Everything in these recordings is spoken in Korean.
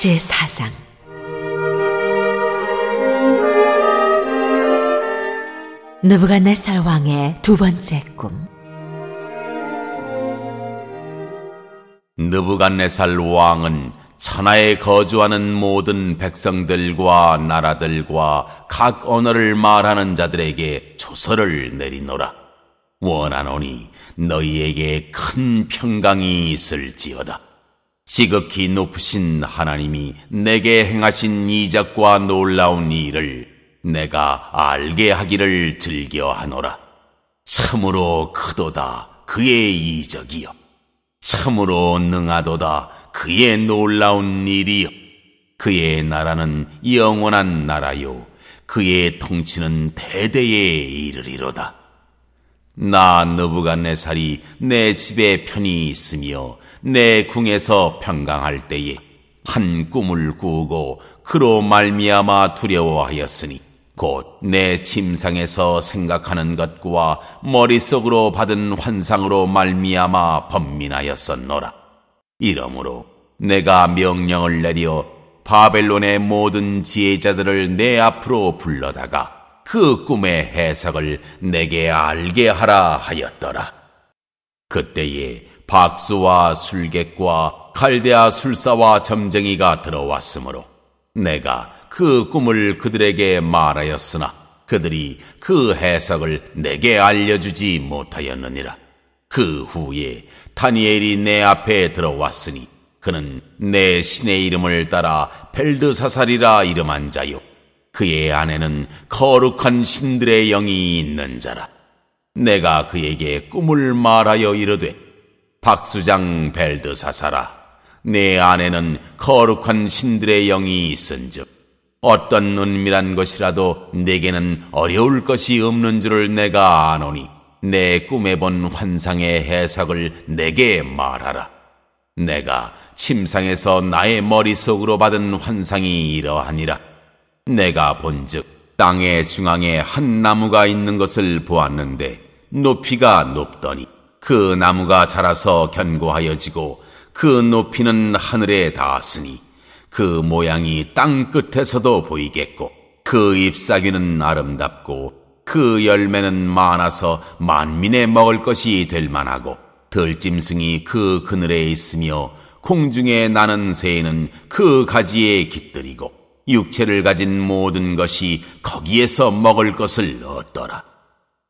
제4장 느부갓네살 왕의 두 번째 꿈 느부갓네살 왕은 천하에 거주하는 모든 백성들과 나라들과 각 언어를 말하는 자들에게 조서를 내리노라 원하노니 너희에게 큰 평강이 있을지어다 지극히 높으신 하나님이 내게 행하신 이적과 놀라운 일을 내가 알게 하기를 즐겨하노라. 참으로 크도다 그의 이적이요. 참으로 능하도다 그의 놀라운 일이요. 그의 나라는 영원한 나라요. 그의 통치는 대대에 이르리로다. 나 너부간네살이 내 집에 편히 있으며 내 궁에서 평강할 때에 한 꿈을 꾸고 그로 말미암아 두려워하였으니 곧 내 침상에서 생각하는 것과 머릿속으로 받은 환상으로 말미암아 범민하였었노라. 이러므로 내가 명령을 내려 바벨론의 모든 지혜자들을 내 앞으로 불러다가 그 꿈의 해석을 내게 알게 하라 하였더라. 그때에 박수와 술객과 칼데아 술사와 점쟁이가 들어왔으므로 내가 그 꿈을 그들에게 말하였으나 그들이 그 해석을 내게 알려주지 못하였느니라. 그 후에 다니엘이 내 앞에 들어왔으니 그는 내 신의 이름을 따라 벨드사살이라 이름한 자요. 그의 아내는 거룩한 신들의 영이 있는 자라. 내가 그에게 꿈을 말하여 이르되 박수장 벨드사사라 내 안에는 거룩한 신들의 영이 있은즉 어떤 은밀한 것이라도 내게는 어려울 것이 없는 줄을 내가 아노니 내 꿈에 본 환상의 해석을 내게 말하라 내가 침상에서 나의 머릿속으로 받은 환상이 이러하니라 내가 본즉 땅의 중앙에 한 나무가 있는 것을 보았는데 높이가 높더니 그 나무가 자라서 견고하여지고 그 높이는 하늘에 닿았으니 그 모양이 땅 끝에서도 보이겠고 그 잎사귀는 아름답고 그 열매는 많아서 만민에 먹을 것이 될 만하고 들짐승이 그 그늘에 있으며 공중에 나는 새는 그 가지에 깃들이고 육체를 가진 모든 것이 거기에서 먹을 것을 얻더라.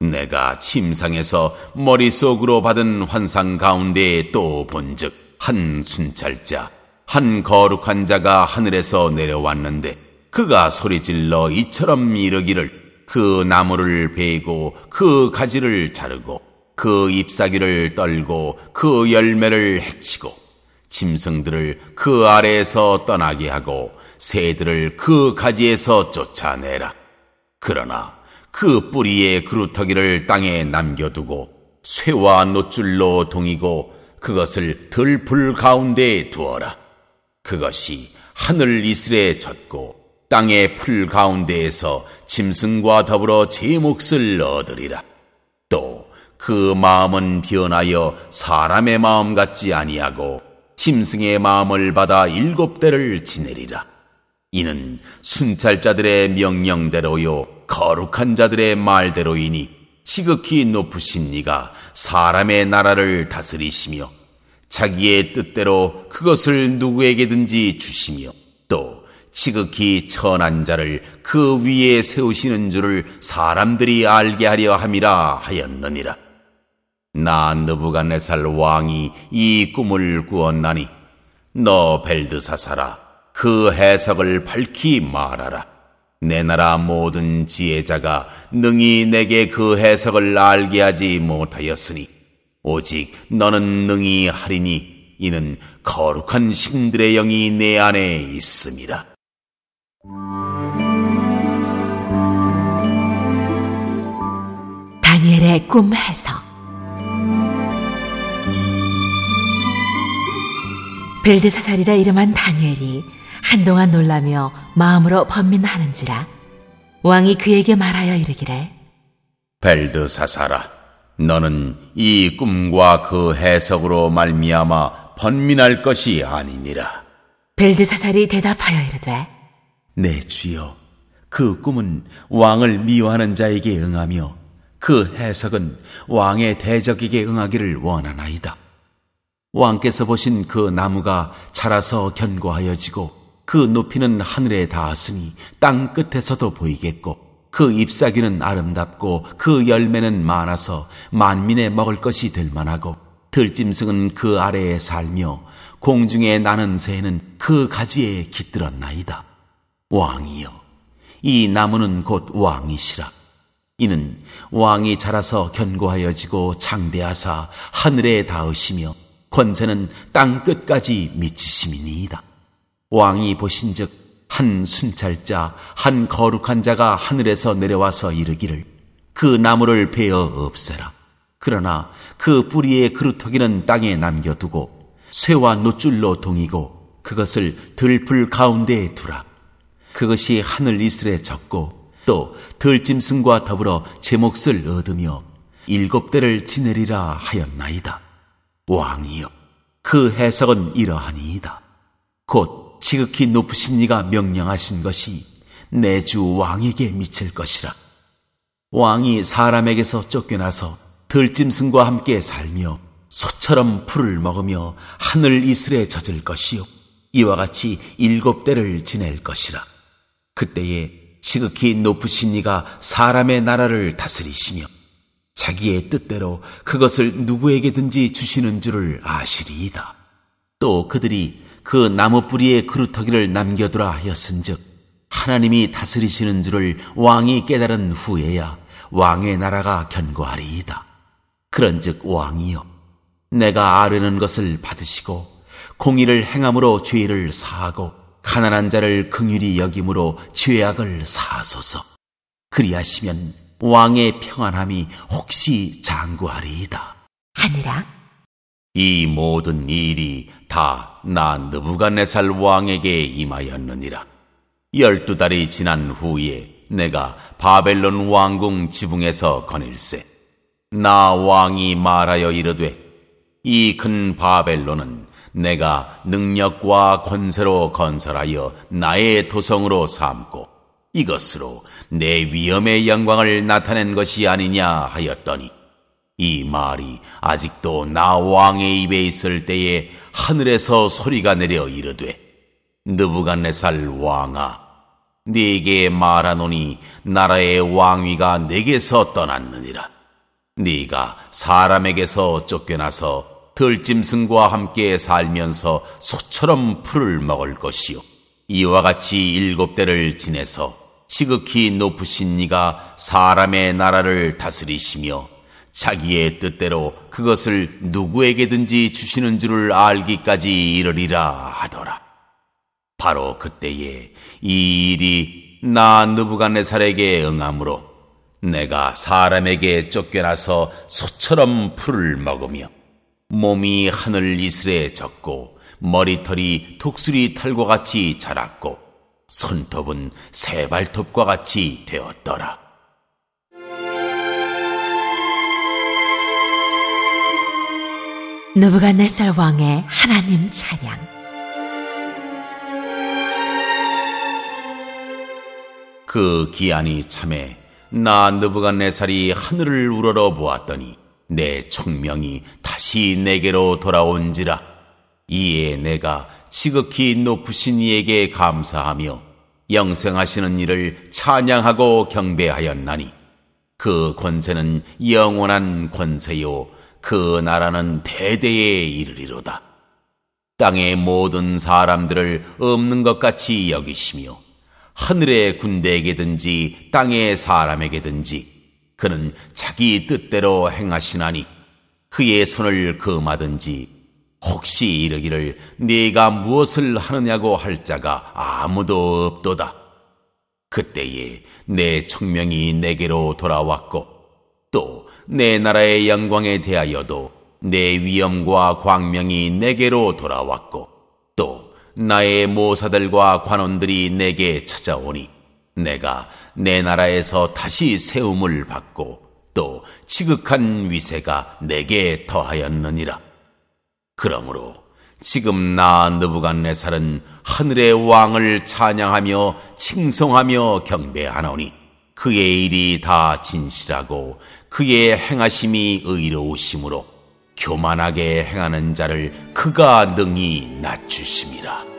내가 침상에서 머릿속으로 받은 환상 가운데 또 본즉 한 순찰자 한 거룩한 자가 하늘에서 내려왔는데 그가 소리질러 이처럼 이르기를 그 나무를 베고 그 가지를 자르고 그 잎사귀를 떨고 그 열매를 해치고 짐승들을 그 아래에서 떠나게 하고 새들을 그 가지에서 쫓아내라 그러나 그 뿌리의 그루터기를 땅에 남겨두고 쇠와 노줄로 동이고 그것을 들풀 가운데 두어라. 그것이 하늘 이슬에 젖고 땅의 풀 가운데에서 짐승과 더불어 제 몫을 얻으리라. 또 그 마음은 변하여 사람의 마음 같지 아니하고 짐승의 마음을 받아 일곱 대를 지내리라. 이는 순찰자들의 명령대로요. 거룩한 자들의 말대로이니 지극히 높으신 이가 사람의 나라를 다스리시며 자기의 뜻대로 그것을 누구에게든지 주시며 또 지극히 천한 자를 그 위에 세우시는 줄을 사람들이 알게 하려 함이라 하였느니라. 나 느부갓네살 왕이 이 꿈을 꾸었나니 너 벨드사사라 그 해석을 밝히 말하라. 내 나라 모든 지혜자가 능히 내게 그 해석을 알게 하지 못하였으니 오직 너는 능히 하리니 이는 거룩한 신들의 영이 내 안에 있습니다 다니엘의 꿈 해석 벨드사살이라 이름한 다니엘이 한동안 놀라며 마음으로 번민하는지라 왕이 그에게 말하여 이르기를 벨드사사라 너는 이 꿈과 그 해석으로 말미암아 번민할 것이 아니니라 벨드사살이 대답하여 이르되 내 네, 주여 그 꿈은 왕을 미워하는 자에게 응하며 그 해석은 왕의 대적에게 응하기를 원하나이다 왕께서 보신 그 나무가 자라서 견고하여지고 그 높이는 하늘에 닿았으니 땅 끝에서도 보이겠고 그 잎사귀는 아름답고 그 열매는 많아서 만민에 먹을 것이 될 만하고 들짐승은 그 아래에 살며 공중에 나는 새는 그 가지에 깃들었나이다. 왕이여, 이 나무는 곧 왕이시라. 이는 왕이 자라서 견고하여지고 장대하사 하늘에 닿으시며 권세는 땅 끝까지 미치심이니이다. 왕이 보신즉 한 순찰자 한 거룩한 자가 하늘에서 내려와서 이르기를 그 나무를 베어 없애라 그러나 그 뿌리의 그루터기는 땅에 남겨두고 쇠와 노줄로 동이고 그것을 들풀 가운데에 두라 그것이 하늘 이슬에 젖고또 들짐승과 더불어 제 몫을 얻으며 일곱 대를 지내리라 하였나이다 왕이여 그 해석은 이러하니이다 곧 지극히 높으신 이가 명령하신 것이 내 주 왕에게 미칠 것이라. 왕이 사람에게서 쫓겨나서 들짐승과 함께 살며 소처럼 풀을 먹으며 하늘 이슬에 젖을 것이요. 이와 같이 일곱 대를 지낼 것이라. 그때에 지극히 높으신 이가 사람의 나라를 다스리시며 자기의 뜻대로 그것을 누구에게든지 주시는 줄을 아시리이다. 또 그들이 그 나무 뿌리에 그루터기를 남겨두라 하였은즉 하나님이 다스리시는 줄을 왕이 깨달은 후에야 왕의 나라가 견고하리이다. 그런즉 왕이여 내가 아뢰는 것을 받으시고 공의를 행함으로 죄를 사하고 가난한 자를 긍휼히 여김으로 죄악을 사소서 그리하시면 왕의 평안함이 혹시 장구하리이다. 하늘아 이 모든 일이 다 나 느부갓네살 왕에게 임하였느니라. 열두 달이 지난 후에 내가 바벨론 왕궁 지붕에서 거닐세. 나 왕이 말하여 이르되 이 큰 바벨론은 내가 능력과 권세로 건설하여 나의 도성으로 삼고 이것으로 내 위엄의 영광을 나타낸 것이 아니냐 하였더니 이 말이 아직도 나 왕의 입에 있을 때에 하늘에서 소리가 내려 이르되 느부갓네살 왕아 네게 말하노니 나라의 왕위가 내게서 떠났느니라 네가 사람에게서 쫓겨나서 들짐승과 함께 살면서 소처럼 풀을 먹을 것이요 이와 같이 일곱 대를 지내서 지극히 높으신 네가 사람의 나라를 다스리시며 자기의 뜻대로 그것을 누구에게든지 주시는 줄을 알기까지 이르리라 하더라. 바로 그때에 이 일이 나누부갓네살에게 응함으로 내가 사람에게 쫓겨나서 소처럼 풀을 먹으며 몸이 하늘 이슬에 젖고 머리털이 독수리 탈과 같이 자랐고 손톱은 새발톱과 같이 되었더라. 느부갓네살 왕의 하나님 찬양 그 기한이 참에 나 느부갓네살이 하늘을 우러러 보았더니 내 청명이 다시 내게로 돌아온지라 이에 내가 지극히 높으신 이에게 감사하며 영생하시는 이를 찬양하고 경배하였나니 그 권세는 영원한 권세요 그 나라는 대대에 이르리로다. 땅의 모든 사람들을 없는 것 같이 여기시며 하늘의 군대에게든지 땅의 사람에게든지 그는 자기 뜻대로 행하시나니 그의 손을 금하든지 혹시 이르기를 네가 무엇을 하느냐고 할 자가 아무도 없도다. 그때에 내 청명이 내게로 돌아왔고 또내 나라의 영광에 대하여도 내 위엄과 광명이 내게로 돌아왔고 또 나의 모사들과 관원들이 내게 찾아오니 내가 내 나라에서 다시 세움을 받고 또 지극한 위세가 내게 더하였느니라. 그러므로 지금 나 느부갓네살은 하늘의 왕을 찬양하며 칭송하며 경배하나니 그의 일이 다 진실하고 그의 행하심이 의로우심으로 교만하게 행하는 자를 그가 능히 낮추심이라.